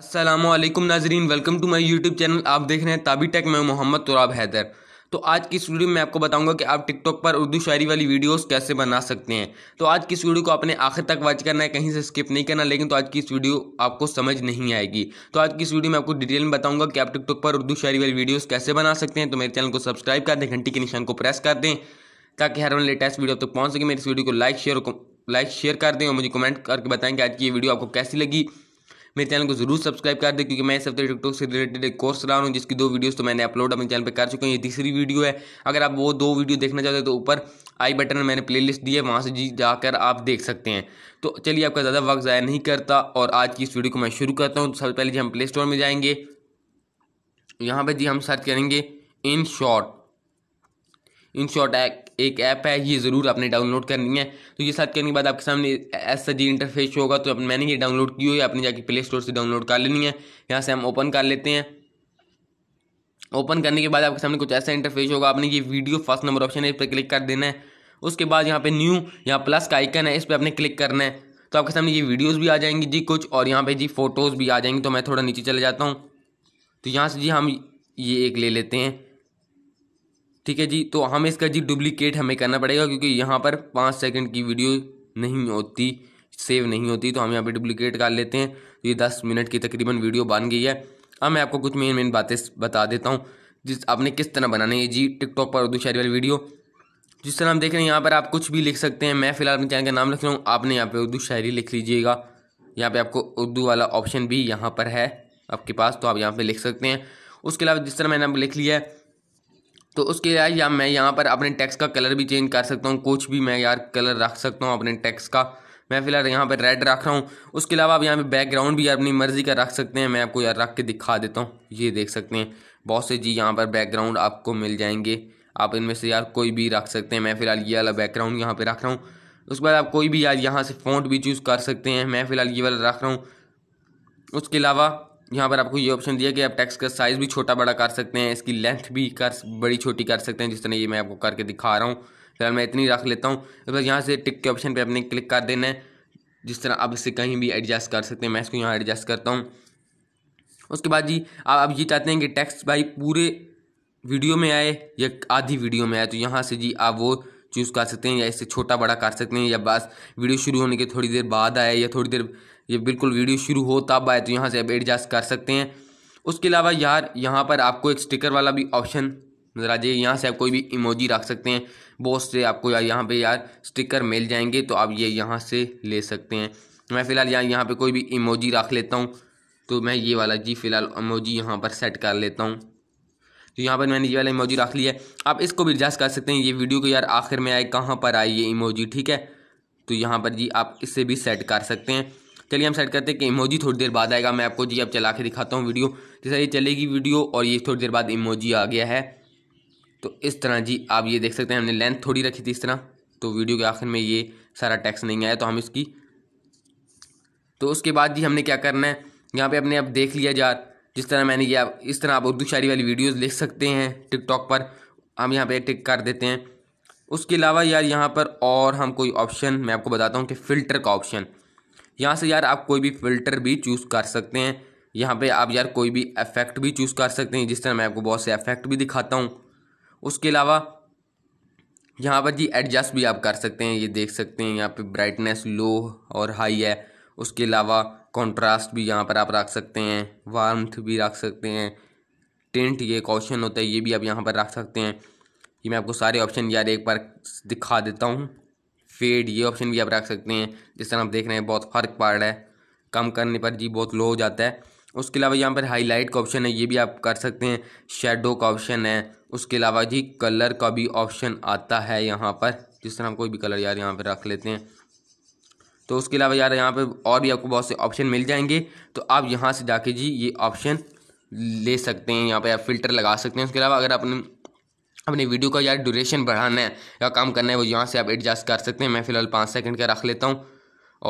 असलम नाजरीन welcome to my YouTube channel आप देख रहे हैं ताबी टेक मैं मोहम्मद तुराब हैदर तो आज की इस वीडियो में आपको बताऊंगा कि आप टिकटॉक पर उर्दू शायरी वाली वीडियोस कैसे बना सकते हैं तो आज की इस वीडियो को आपने आखिर तक वॉच करना है कहीं से स्किप नहीं करना लेकिन तो आज की इस वीडियो आपको समझ नहीं आएगी तो आज की इस वीडियो में आपको डिटेल में बताऊंगा कि आप टिकटॉक पर उर्दू शायरी वाली वीडियोज़ कैसे बना सकते हैं तो मेरे चैनल को सब्सक्राइब कर दें घंटी के निशान को प्रेस कर दें ताकि हर वन लेटेस्ट वीडियो तक पहुँच सके मेरे इस वीडियो को लाइक शेयर लाइक शेयर कर दें और मुझे कमेंट करके बताएँ कि आज की ये वीडियो आपको कैसी लगी मेरे चैनल को जरूर सब्सक्राइब कर दें क्योंकि मैं इस हफ्ते टिकटॉक से रिलेटेड एक कोर्स चला रहा हूँ जिसकी दो वीडियोस तो मैंने अपलोड अपने चैनल पर कर चुका हैं ये तीसरी वीडियो है अगर आप वो दो वीडियो देखना चाहते हैं तो ऊपर आई बटन मैंने लिस्ट दी है वहाँ से जी जाकर आप देख सकते हैं तो चलिए आपका ज़्यादा वक्त ज़ाया नहीं करता और आज की इस वीडियो को मैं शुरू करता हूँ सबसे पहले जी हम प्ले स्टोर में जाएंगे यहाँ पर जी हम सर्च करेंगे इन शॉर्ट इन शॉर्ट एक ऐप है ये ज़रूर आपने डाउनलोड करनी है तो ये सर्च करने के बाद आपके सामने ऐसा जी इंटरफेस होगा तो मैंने ये डाउनलोड की हुई आपने जाके प्ले स्टोर से डाउनलोड कर लेनी है यहाँ से हम ओपन कर लेते हैं ओपन करने के बाद आपके सामने कुछ ऐसा इंटरफेस होगा आपने ये वीडियो फर्स्ट नंबर ऑप्शन है इस पर क्लिक कर देना है उसके बाद यहाँ पे न्यू यहाँ प्लस का आइकन है इस पर आपने क्लिक करना है तो आपके सामने ये वीडियोस भी आ जाएंगी जी कुछ और यहाँ पे जी फ़ोटोज़ भी आ जाएंगी तो मैं थोड़ा नीचे चले जाता हूँ तो यहाँ से जी हम ये एक ले लेते हैं ठीक है जी तो हमें इसका जी डुप्लीकेट हमें करना पड़ेगा क्योंकि यहाँ पर पाँच सेकंड की वीडियो नहीं होती सेव नहीं होती तो हम यहाँ पे डुप्लीकेट कर लेते हैं तो ये दस मिनट की तकरीबन वीडियो बन गई है अब मैं आपको कुछ मेन मेन बातें बता देता हूँ जिस आपने किस तरह बनानी है जी टिकटॉक पर उर्दू शायरी वाली वीडियो जिस तरह हम देख रहे हैं यहाँ पर आप कुछ भी लिख सकते हैं मैं फ़िलहाल अपने चैनल का नाम लिख रहा हूँ आपने यहाँ पर उर्दू शायरी लिख लीजिएगा यहाँ पर आपको उर्दू वाला ऑप्शन भी यहाँ पर है आपके पास तो आप यहाँ पर लिख सकते हैं उसके अलावा जिस तरह मैंने लिख लिया है तो उसके लिए या मैं यहाँ पर अपने टैक्स का कलर भी चेंज कर सकता हूँ कुछ भी मैं यार कलर रख सकता हूँ अपने टैक्स का मैं फिलहाल यहाँ पर रेड रख रहा हूँ उसके अलावा आप यहाँ पे बैकग्राउंड भी अपनी मर्ज़ी का रख सकते हैं मैं आपको यार रख के दिखा देता हूँ ये देख सकते हैं बहुत से जी यहाँ पर बैकग्राउंड आपको मिल जाएंगे आप इनमें से यार कोई भी रख सकते हैं मैं फ़िलहाल ये वाला बैकग्राउंड यहाँ पर रख रहा हूँ उसके बाद आप कोई भी यार यहाँ से फोन भी चूज़ कर सकते हैं मैं फ़िलहाल ये वाला रख रहा हूँ उसके अलावा यहाँ पर आपको ये ऑप्शन दिया कि आप टैक्स का साइज़ भी छोटा बड़ा कर सकते हैं इसकी लेंथ भी कर बड़ी छोटी कर सकते हैं जिस तरह ये मैं आपको करके दिखा रहा हूँ फिलहाल मैं इतनी रख लेता हूँ उसके बाद यहाँ से टिक के ऑप्शन पर आपने क्लिक कर देना है जिस तरह आप इसे कहीं भी एडजस्ट कर सकते हैं मैं इसको यहाँ एडजस्ट करता हूँ उसके बाद जी आप अब ये चाहते हैं कि टेक्स्ट भाई पूरे वीडियो में आए या आधी वीडियो में आए तो यहाँ से जी आप वो चूज़ कर सकते हैं या इससे छोटा बड़ा कर सकते हैं या बस वीडियो शुरू होने के थोड़ी देर बाद आए या थोड़ी देर ये बिल्कुल वीडियो शुरू हो तब आए तो यहाँ से आप एडजस्ट कर सकते हैं उसके अलावा यार यहाँ पर आपको एक स्टिकर वाला भी ऑप्शन नजर आ जाइए यहाँ से आप कोई भी इमोजी रख सकते हैं बहुत से आपको यार यहाँ पे यार स्टिकर मिल जाएंगे तो आप ये यहाँ से ले सकते हैं मैं फ़िलहाल यार यहाँ पे कोई भी इमोजी रख लेता हूँ तो मैं ये वाला जी फ़िलहाल इमोजी यहाँ पर सेट कर लेता हूँ तो यहाँ पर मैंने ये वाला इमोजी रख लिया है आप इसको भी एडजस्ट कर सकते हैं ये वीडियो को यार आखिर में आए कहाँ पर आए ये इमोजी ठीक है तो यहाँ पर जी आप इसे भी सेट कर सकते हैं चलिए हम सेट करते हैं कि इमोजी थोड़ी देर बाद आएगा मैं आपको जी अब चला के दिखाता हूँ वीडियो जैसा तो ये चलेगी वीडियो और ये थोड़ी देर बाद इमोजी आ गया है तो इस तरह जी आप ये देख सकते हैं हमने लेंथ थोड़ी रखी थी इस तरह तो वीडियो के आखिर में ये सारा टैक्स नहीं आया तो हम इसकी तो उसके बाद जी हमने क्या करना है यहाँ पर अपने अब देख लिया जा जिस तरह मैंने ये इस तरह आप उर्दू शायरी वाली वीडियोज़ लिख सकते हैं टिकटॉक पर हम यहाँ पर टिक कर देते हैं उसके अलावा यार यहाँ पर और हम कोई ऑप्शन मैं आपको बताता हूँ कि फ़िल्टर का ऑप्शन यहाँ से यार आप कोई भी फिल्टर भी चूज़ कर सकते हैं यहाँ पे आप यार कोई भी इफेक्ट भी चूज़ कर सकते हैं जिस तरह मैं आपको बहुत से इफेक्ट भी दिखाता हूँ उसके अलावा यहाँ पर जी एडजस्ट भी आप कर सकते हैं ये देख सकते हैं यहाँ पे ब्राइटनेस लो और हाई है उसके अलावा कंट्रास्ट भी यहाँ पर आप रख सकते हैं वार्मथ भी रख सकते हैं टेंट ये कॉशन होता है ये भी आप यहाँ पर रख सकते हैं ये मैं आपको सारे ऑप्शन यार एक बार दिखा देता हूँ फेड ये ऑप्शन भी आप रख सकते हैं जिस तरह आप देख रहे हैं बहुत फ़र्क पड़ रहा है कम करने पर जी बहुत लो हो जाता है उसके अलावा यहाँ पर हाईलाइट का ऑप्शन है ये भी आप कर सकते हैं शेडो का ऑप्शन है उसके अलावा जी कलर का भी ऑप्शन आता है यहाँ पर जिस तरह हम कोई भी कलर यार यहाँ पर रख लेते हैं तो उसके अलावा यार यहाँ पर और भी आपको बहुत से ऑप्शन मिल जाएंगे तो आप यहाँ से जाके जी ये ऑप्शन ले सकते हैं यहाँ पर आप फिल्टर लगा सकते हैं उसके अलावा अगर आपने अपनी वीडियो का यार ड्यूरेशन बढ़ाना है या कम करना है वो यहाँ से आप एडजस्ट कर सकते हैं मैं फ़िलहाल पाँच सेकंड का रख लेता हूँ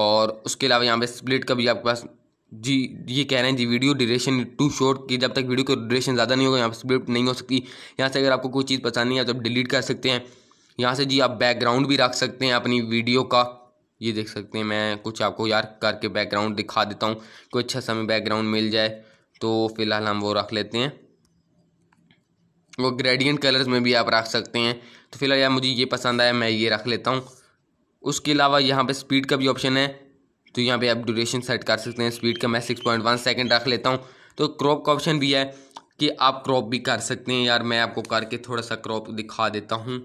और उसके अलावा यहाँ पे स्प्लिट का भी आपके पास जी ये कह रहे हैं जी वीडियो ड्यूरेशन टू शॉर्ट की जब तक वीडियो का ड्यूरेशन ज़्यादा नहीं होगा यहाँ पर स्प्लिट नहीं हो सकती यहाँ से अगर आपको कोई चीज़ पसंद नहीं है तो आप डिलीट कर सकते हैं यहाँ से जी आप बैकग्राउंड भी रख सकते हैं अपनी वीडियो का ये देख सकते हैं मैं कुछ आपको यार करके बैकग्राउंड दिखा देता हूँ कोई अच्छा समय बैकग्राउंड मिल जाए तो फ़िलहाल हम वो रख लेते हैं वो ग्रेडियंट कलर्स में भी आप रख सकते हैं तो फिलहाल यार मुझे ये पसंद आया मैं ये रख लेता हूँ उसके अलावा यहाँ पे स्पीड का भी ऑप्शन है तो यहाँ पे आप ड्यूरेशन सेट कर सकते हैं स्पीड का मैं सिक्स पॉइंट वन सेकेंड रख लेता हूँ तो क्रॉप का ऑप्शन भी है कि आप क्रॉप भी कर सकते हैं यार मैं आपको करके थोड़ा सा क्रॉप दिखा देता हूँ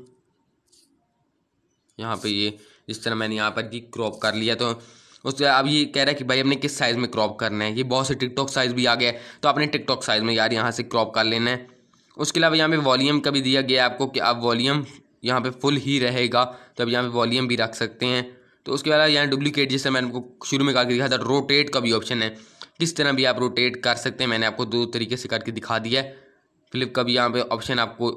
यहाँ पर ये इस तरह मैंने यहाँ पर कि क्रॉप कर लिया तो उसके अब ये कह रहा है कि भाई अपने किस साइज़ में क्रॉप करना है ये बहुत से टिकटॉक साइज़ भी आ गया है तो आपने टिकटॉक साइज़ में यार यहाँ से क्रॉप कर लेना है उसके अलावा यहाँ पे वॉलीम का भी दिया गया आपको कि आप वॉलीम यहाँ पे फुल ही रहेगा तो आप यहाँ पे वॉलीम भी रख सकते हैं तो उसके अलावा यहाँ डुप्लीकेट जैसे मैंने आपको शुरू में करके दिखा था रोटेट का भी ऑप्शन है किस तरह भी आप रोटेट कर सकते हैं मैंने आपको दो तरीके से करके दिखा दिया है फ्लिप का भी यहाँ पर ऑप्शन आपको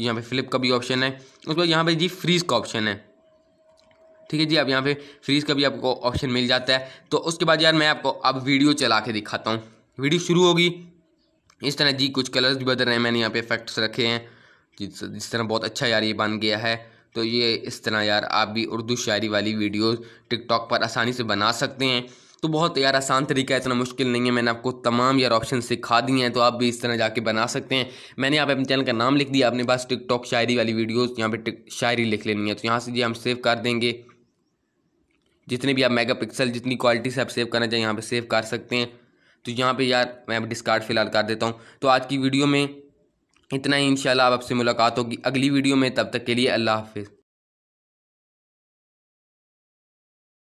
यहाँ पे फ्लिप का भी ऑप्शन है उसके बाद यहाँ पर जी फ्रीज़ का ऑप्शन है ठीक है जी अब यहाँ पे फ्रीज़ का भी आपको ऑप्शन मिल जाता है तो उसके बाद यार मैं आपको अब वीडियो चला के दिखाता हूँ वीडियो शुरू होगी इस तरह जी कुछ कलर्स भी बदल रहे हैं मैंने यहाँ पे इफेक्ट्स रखे हैं जिस तो जिस तरह बहुत अच्छा यार ये बन गया है तो ये इस तरह यार आप भी उर्दू शायरी वाली वीडियोस टिकटॉक पर आसानी से बना सकते हैं तो बहुत यार आसान तरीका है इतना मुश्किल नहीं है मैंने आपको तमाम यार ऑप्शन सिखा दिए हैं तो आप भी इस तरह जाके बना सकते हैं मैंने यहाँ पे अपने चैनल का नाम लिख दिया अपने पास टिकटॉक शायरी वाली वीडियोज़ यहाँ पे शायरी लिख लेनी है तो यहाँ से जी हम सेव कर देंगे जितने भी आप मेगा पिक्सल जितनी क्वालिटी से आप सेव करना चाहिए यहाँ पर सेव कर सकते हैं तो यहाँ पे यार मैं अब डिस्कार्ड फ़िलहाल कर देता हूँ तो आज की वीडियो में इतना ही इंशाल्लाह आपसे मुलाकात होगी अगली वीडियो में तब तक के लिए अल्लाह हाफिज़